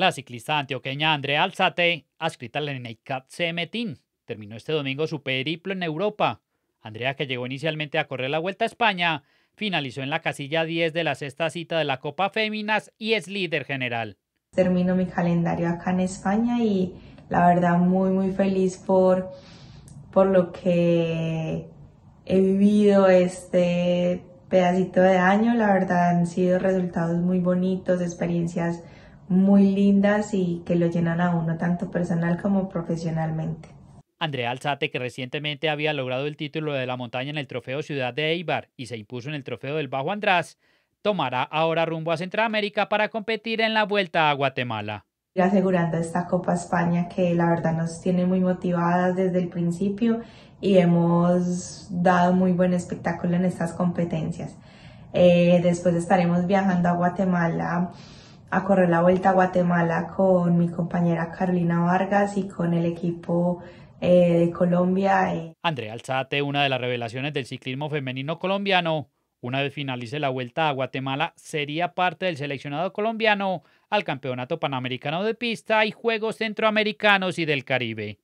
La ciclista antioqueña Andrea Alzate, adscrita al Cup Cemetín, terminó este domingo su periplo en Europa. Andrea, que llegó inicialmente a correr la Vuelta a España, finalizó en la casilla 10 de la sexta cita de la Copa Féminas y es líder general. Termino mi calendario acá en España y la verdad muy muy feliz por, por lo que he vivido este pedacito de año. La verdad han sido resultados muy bonitos, experiencias muy lindas y que lo llenan a uno tanto personal como profesionalmente. Andrea Alzate, que recientemente había logrado el título de la montaña en el Trofeo Ciudad de Eibar y se impuso en el Trofeo del Bajo András, tomará ahora rumbo a Centroamérica para competir en la Vuelta a Guatemala. Asegurando esta Copa España que la verdad nos tiene muy motivadas desde el principio y hemos dado muy buen espectáculo en estas competencias. Eh, después estaremos viajando a Guatemala a correr la Vuelta a Guatemala con mi compañera Carolina Vargas y con el equipo eh, de Colombia. Eh. Andrea Alzate, una de las revelaciones del ciclismo femenino colombiano. Una vez finalice la Vuelta a Guatemala, sería parte del seleccionado colombiano al Campeonato Panamericano de Pista y Juegos Centroamericanos y del Caribe.